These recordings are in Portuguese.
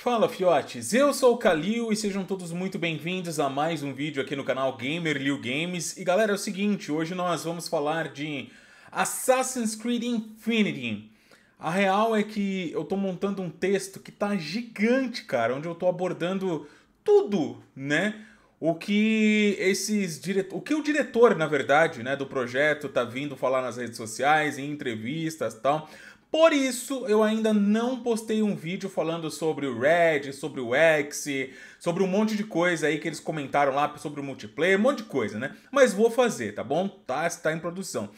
Fala fiotes, eu sou o Kalil e sejam todos muito bem-vindos a mais um vídeo aqui no canal Gamer Liu Games. E galera, é o seguinte, hoje nós vamos falar de Assassin's Creed Infinity. A real é que eu tô montando um texto que tá gigante, cara, onde eu tô abordando tudo, né? O que esses diretor, o que o diretor, na verdade, né, do projeto tá vindo falar nas redes sociais, em entrevistas, tal. Por isso, eu ainda não postei um vídeo falando sobre o Red, sobre o X, sobre um monte de coisa aí que eles comentaram lá sobre o multiplayer, um monte de coisa, né? Mas vou fazer, tá bom? Tá, está em produção.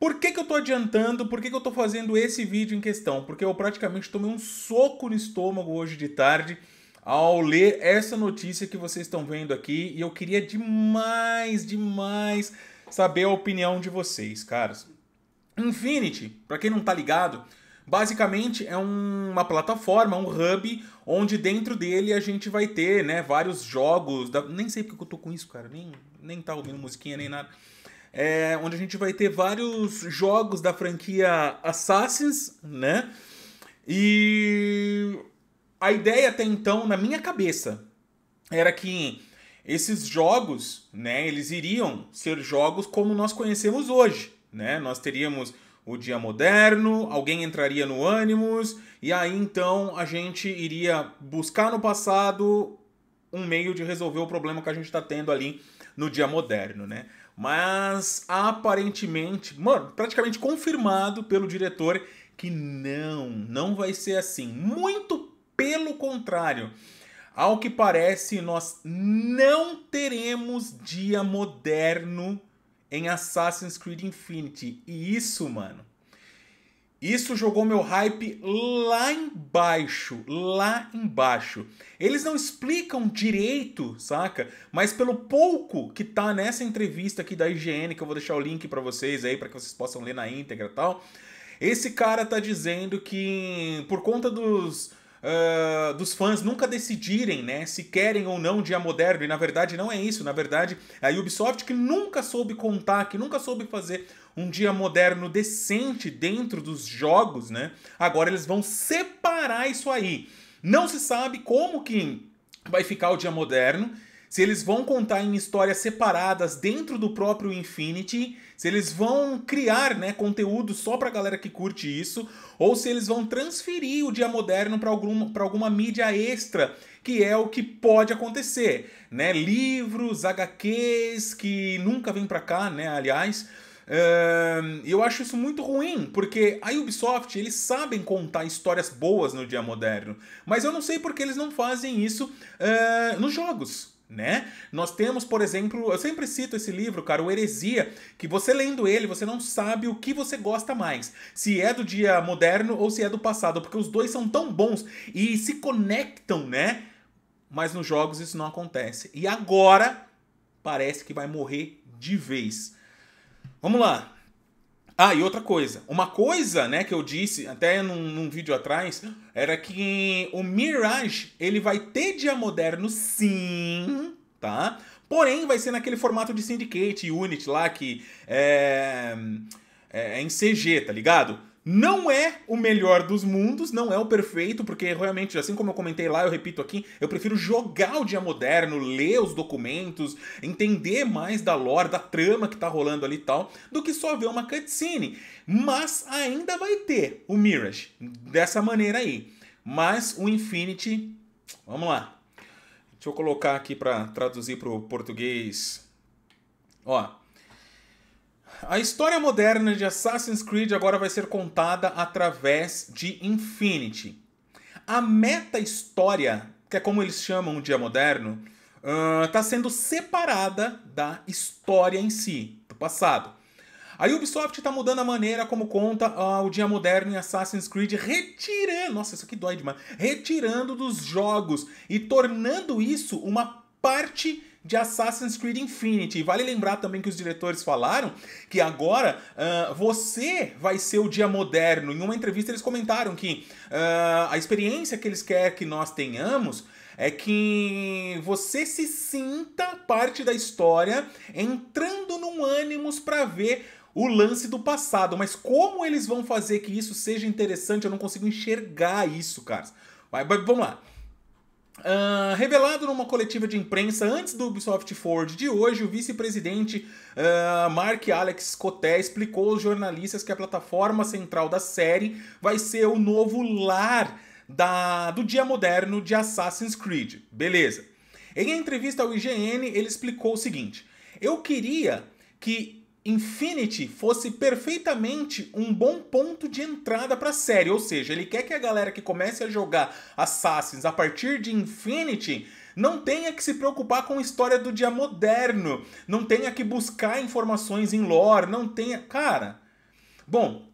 Por que, que eu tô adiantando? Por que, que eu tô fazendo esse vídeo em questão? Porque eu praticamente tomei um soco no estômago hoje de tarde ao ler essa notícia que vocês estão vendo aqui e eu queria demais, demais saber a opinião de vocês, caras. Infinity, para quem não está ligado, basicamente é um, uma plataforma, um hub, onde dentro dele a gente vai ter né, vários jogos. Da... Nem sei porque eu tô com isso, cara. Nem, nem tá ouvindo musiquinha nem nada. É, onde a gente vai ter vários jogos da franquia Assassins, né? E a ideia até então, na minha cabeça, era que esses jogos, né, eles iriam ser jogos como nós conhecemos hoje né? Nós teríamos o dia moderno, alguém entraria no ânimos, e aí então a gente iria buscar no passado um meio de resolver o problema que a gente está tendo ali no dia moderno, né? Mas aparentemente, mano, praticamente confirmado pelo diretor que não, não vai ser assim. Muito pelo contrário. Ao que parece, nós não teremos dia moderno em Assassin's Creed Infinity. E isso, mano, isso jogou meu hype lá embaixo, lá embaixo. Eles não explicam direito, saca? Mas pelo pouco que tá nessa entrevista aqui da IGN, que eu vou deixar o link para vocês aí para que vocês possam ler na íntegra e tal. Esse cara tá dizendo que por conta dos ah, dos fãs nunca decidirem né, se querem ou não dia moderno. E na verdade não é isso. Na verdade, a Ubisoft que nunca soube contar, que nunca soube fazer um dia moderno decente dentro dos jogos, né? Agora eles vão separar isso aí. Não se sabe como que vai ficar o dia moderno se eles vão contar em histórias separadas dentro do próprio Infinity, se eles vão criar né, conteúdo só pra galera que curte isso, ou se eles vão transferir o Dia Moderno para algum, alguma mídia extra, que é o que pode acontecer. Né? Livros, HQs que nunca vêm pra cá, né? aliás. Uh, eu acho isso muito ruim, porque a Ubisoft, eles sabem contar histórias boas no dia moderno, mas eu não sei porque eles não fazem isso uh, nos jogos né? Nós temos, por exemplo, eu sempre cito esse livro, cara, o Heresia, que você lendo ele, você não sabe o que você gosta mais, se é do dia moderno ou se é do passado, porque os dois são tão bons e se conectam, né? Mas nos jogos isso não acontece. E agora parece que vai morrer de vez. Vamos lá. Ah, e outra coisa. Uma coisa, né, que eu disse até num, num, vídeo atrás, era que o Mirage, ele vai ter dia moderno sim, tá? Porém, vai ser naquele formato de Syndicate Unit lá que é, é, é em CG, tá ligado? Não é o melhor dos mundos, não é o perfeito, porque realmente, assim como eu comentei lá, eu repito aqui, eu prefiro jogar o dia moderno, ler os documentos, entender mais da lore, da trama que tá rolando ali e tal, do que só ver uma cutscene. Mas ainda vai ter o Mirage, dessa maneira aí. Mas o Infinity, vamos lá. Deixa eu colocar aqui para traduzir para o português. Ó, a história moderna de Assassin's Creed agora vai ser contada através de Infinity. A meta-história, que é como eles chamam o dia moderno, está ah, uh, sendo separada da história em si, do passado. A Ubisoft está mudando a maneira como conta uh, o dia moderno em Assassin's Creed, retirando. Nossa, isso aqui dói demais. Retirando dos jogos e tornando isso uma parte de Assassin's Creed Infinity. E vale lembrar também que os diretores falaram que agora uh, você vai ser o dia moderno. Em uma entrevista eles comentaram que uh, a experiência que eles querem que nós tenhamos é que você se sinta parte da história entrando num ânimos para ver o lance do passado. Mas como eles vão fazer que isso seja interessante? Eu não consigo enxergar isso, cara mas vamos lá. Uh, revelado numa coletiva de imprensa antes do Ubisoft Forward de hoje, o vice-presidente uh, Mark Alex Coté explicou aos jornalistas que a plataforma central da série vai ser o novo lar da, do dia moderno de Assassin's Creed. Beleza. Em entrevista ao IGN, ele explicou o seguinte: Eu queria que Infinity fosse perfeitamente um bom ponto de entrada para a série, ou seja, ele quer que a galera que comece a jogar Assassins a partir de Infinity não tenha que se preocupar com a história do dia moderno, não tenha que buscar informações em lore, não tenha. Cara. Bom,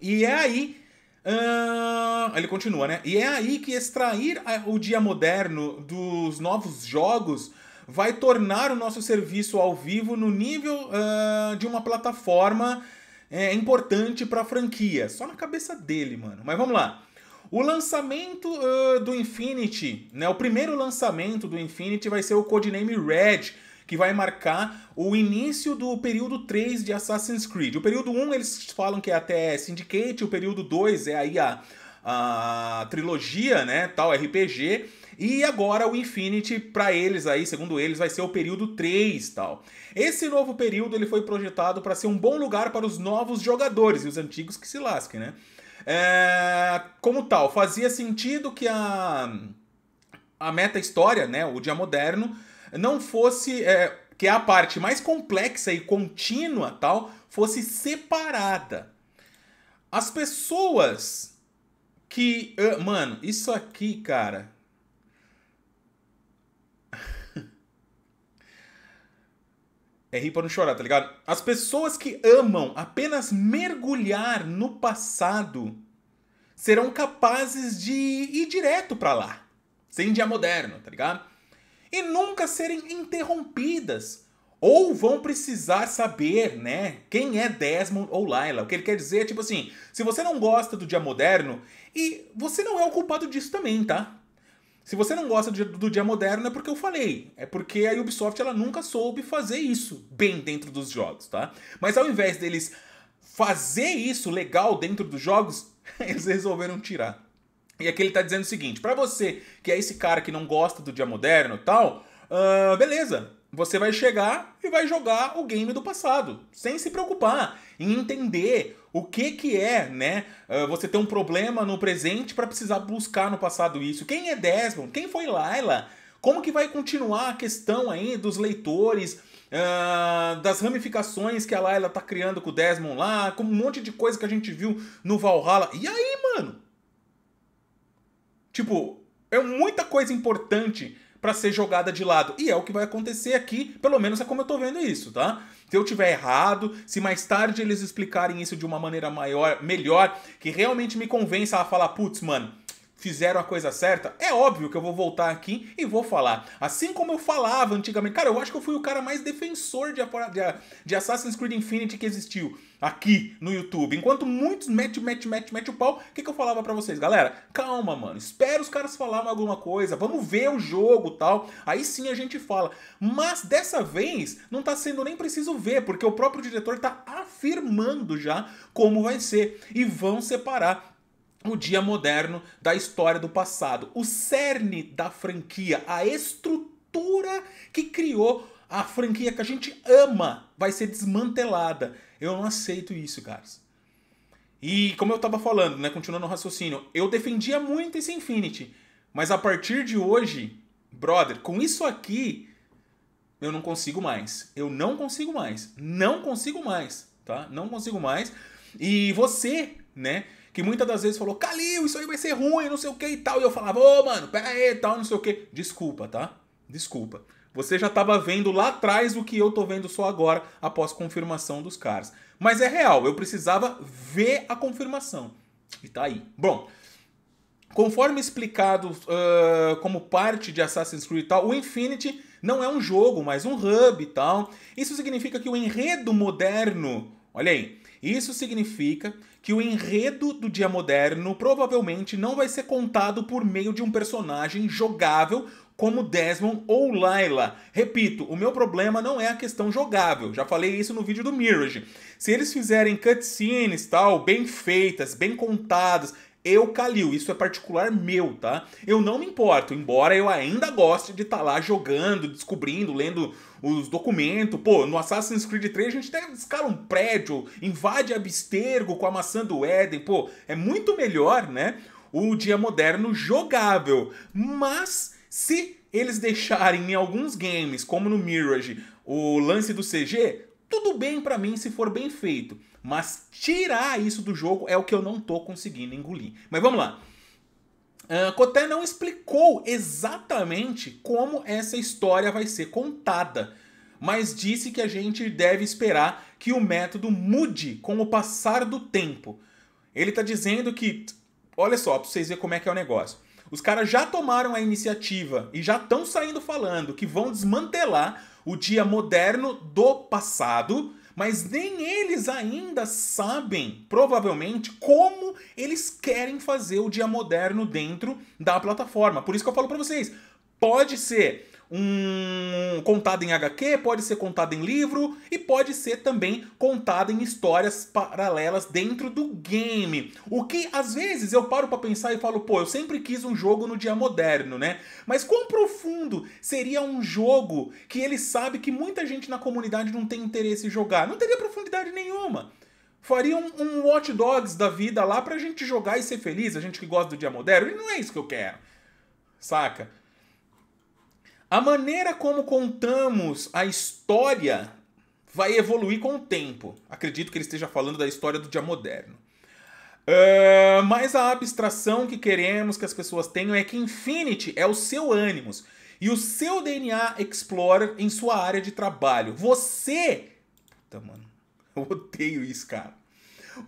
e é aí Uh, ele continua, né? E é aí que extrair o dia moderno dos novos jogos vai tornar o nosso serviço ao vivo no nível uh, de uma plataforma uh, importante para a franquia. Só na cabeça dele, mano. Mas vamos lá. O lançamento uh, do Infinity, né? O primeiro lançamento do Infinity vai ser o codename Red, que vai marcar o início do período 3 de Assassin's Creed. O período 1 eles falam que é até Syndicate, o período 2 é aí a, a trilogia, né, tal RPG. E agora o Infinity, para eles aí, segundo eles, vai ser o período 3 tal. Esse novo período ele foi projetado para ser um bom lugar para os novos jogadores e os antigos que se lasquem, né? É, como tal, fazia sentido que a, a meta-história, né, o dia moderno, não fosse... É, que a parte mais complexa e contínua tal fosse separada. As pessoas que. Uh, mano, isso aqui, cara. É rir pra não chorar, tá ligado? As pessoas que amam apenas mergulhar no passado serão capazes de ir direto para lá, sem dia moderno, tá ligado? E nunca serem interrompidas. Ou vão precisar saber, né, quem é Desmond ou Lila. O que ele quer dizer é tipo assim: se você não gosta do dia moderno, e você não é o culpado disso também, tá? Se você não gosta do dia moderno é porque eu falei, é porque a Ubisoft ela nunca soube fazer isso bem dentro dos jogos, tá? Mas ao invés deles fazer isso legal dentro dos jogos, eles resolveram tirar. E aqui ele tá dizendo o seguinte, para você que é esse cara que não gosta do dia moderno e tal, uh, beleza, você vai chegar e vai jogar o game do passado, sem se preocupar em entender o que que é, né? Ah, você ter um problema no presente para precisar buscar no passado isso. Quem é Desmond? Quem foi Laila? Como que vai continuar a questão aí dos leitores, uh, das ramificações que a Laila tá criando com o Desmond lá, com um monte de coisa que a gente viu no Valhalla. E aí, mano? Tipo, é muita coisa importante para ser jogada de lado. E é o que vai acontecer aqui, pelo menos é como eu tô vendo isso, tá? Se eu tiver errado, se mais tarde eles explicarem isso de uma maneira maior, melhor, que realmente me convença a falar, putz, mano, fizeram a coisa certa, é óbvio que eu vou voltar aqui e vou falar. Assim como eu falava antigamente, cara, eu acho que eu fui o cara mais defensor de, de, de Assassin's Creed Infinity que existiu aqui no YouTube. Enquanto muitos mete, mete, mete, mete o pau, o que, que eu falava para vocês? Galera, calma, mano. Espera os caras falarem alguma coisa. Vamos ver o jogo tal. Aí sim a gente fala. Mas dessa vez, não tá sendo nem preciso ver, porque o próprio diretor tá afirmando já como vai ser. E vão separar o dia moderno da história do passado. O cerne da franquia, a estrutura que criou a franquia que a gente ama, vai ser desmantelada. Eu não aceito isso, caras. E como eu tava falando, né, continuando o raciocínio, eu defendia muito esse Infinity, mas a partir de hoje, brother, com isso aqui, eu não consigo mais. Eu não consigo mais. Não consigo mais, tá? Não consigo mais. E você, né, que muitas das vezes falou, Calil, isso aí vai ser ruim, não sei o que e tal. E eu falava, ô, oh, mano, pera aí e tal, não sei o que. Desculpa, tá? Desculpa. Você já estava vendo lá atrás o que eu tô vendo só agora, após confirmação dos caras. Mas é real, eu precisava ver a confirmação. E tá aí. Bom, Conforme explicado uh, como parte de Assassin's Creed e tal, o Infinity não é um jogo, mas um hub e tal. Isso significa que o enredo moderno, olha aí, isso significa que o enredo do dia moderno provavelmente não vai ser contado por meio de um personagem jogável como Desmond ou Layla. Repito, o meu problema não é a questão jogável. Já falei isso no vídeo do Mirage. Se eles fizerem cutscenes tal, bem feitas, bem contadas, eu, Kalil. Isso é particular meu, tá? Eu não me importo, embora eu ainda goste de estar tá lá jogando, descobrindo, lendo os documentos. Pô, no Assassin's Creed 3 a gente até escala um prédio, invade abstergo com a maçã do Éden. Pô, é muito melhor, né? O dia moderno jogável. Mas se eles deixarem em alguns games, como no Mirage, o lance do CG, tudo bem para mim se for bem feito. Mas tirar isso do jogo é o que eu não tô conseguindo engolir. Mas vamos lá. Uh, ah, Coté não explicou exatamente como essa história vai ser contada, mas disse que a gente deve esperar que o método mude com o passar do tempo. Ele está dizendo que, olha só, para vocês verem como é que é o negócio. Os caras já tomaram a iniciativa e já estão saindo falando que vão desmantelar o dia moderno do passado mas nem eles ainda sabem, provavelmente, como eles querem fazer o dia moderno dentro da plataforma. Por isso que eu falo para vocês, pode ser um contada em HQ, pode ser contada em livro e pode ser também contada em histórias paralelas dentro do game. O que às vezes eu paro para pensar e falo, pô, eu sempre quis um jogo no dia moderno, né? Mas quão profundo seria um jogo que ele sabe que muita gente na comunidade não tem interesse em jogar? Não teria profundidade nenhuma faria um, um Watch Dogs da vida lá pra gente jogar e ser feliz, a gente que gosta do dia moderno, e não é isso que eu quero. Saca? A maneira como contamos a história vai evoluir com o tempo. Acredito que ele esteja falando da história do dia moderno. Uh, mas a abstração que queremos que as pessoas tenham é que Infinity é o seu ânimos e o seu DNA Explorer em sua área de trabalho. Você. Puta, mano. Eu odeio isso, cara.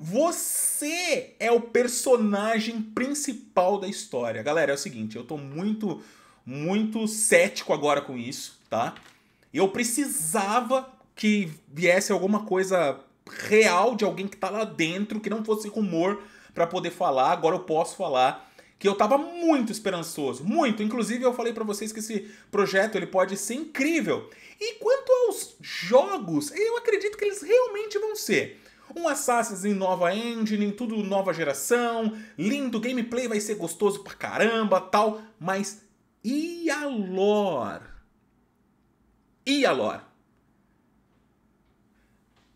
Você é o personagem principal da história. Galera, é o seguinte, eu tô muito muito cético agora com isso, tá? Eu precisava que viesse alguma coisa real de alguém que tá lá dentro, que não fosse rumor para poder falar. Agora eu posso falar que eu tava muito esperançoso, muito. Inclusive eu falei para vocês que esse projeto ele pode ser incrível. E quanto aos jogos, eu acredito que eles realmente vão ser um Assassin's em nova engine, tudo nova geração, lindo gameplay, vai ser gostoso pra caramba, tal, mas Ialor. Ialor.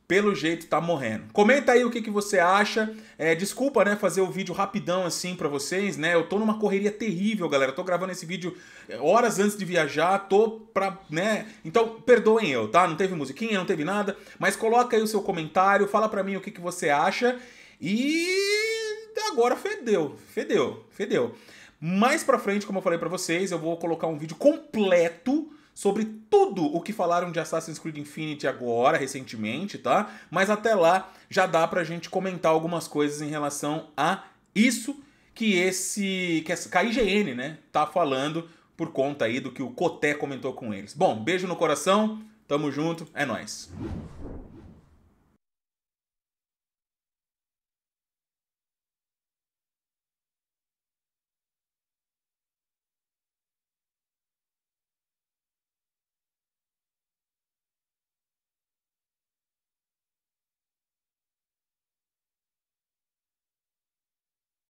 Pelo jeito tá morrendo. Comenta aí o que, que você acha. É, desculpa, né, fazer o vídeo rapidão assim para vocês, né? Eu tô numa correria terrível, galera. tô gravando esse vídeo é, horas antes de viajar, tô pra, né? Então, perdoem eu, tá? Não teve musiquinha, não teve nada, mas coloca aí o seu comentário, fala para mim o que, que você acha e agora fedeu, fedeu, fedeu. Mais pra frente, como eu falei para vocês, eu vou colocar um vídeo completo sobre tudo o que falaram de Assassin's Creed Infinity agora, recentemente, tá? Mas até lá já dá pra gente comentar algumas coisas em relação a isso que esse que a IGN, né, tá falando por conta aí do que o Coté comentou com eles. Bom, beijo no coração, tamo junto, é nós.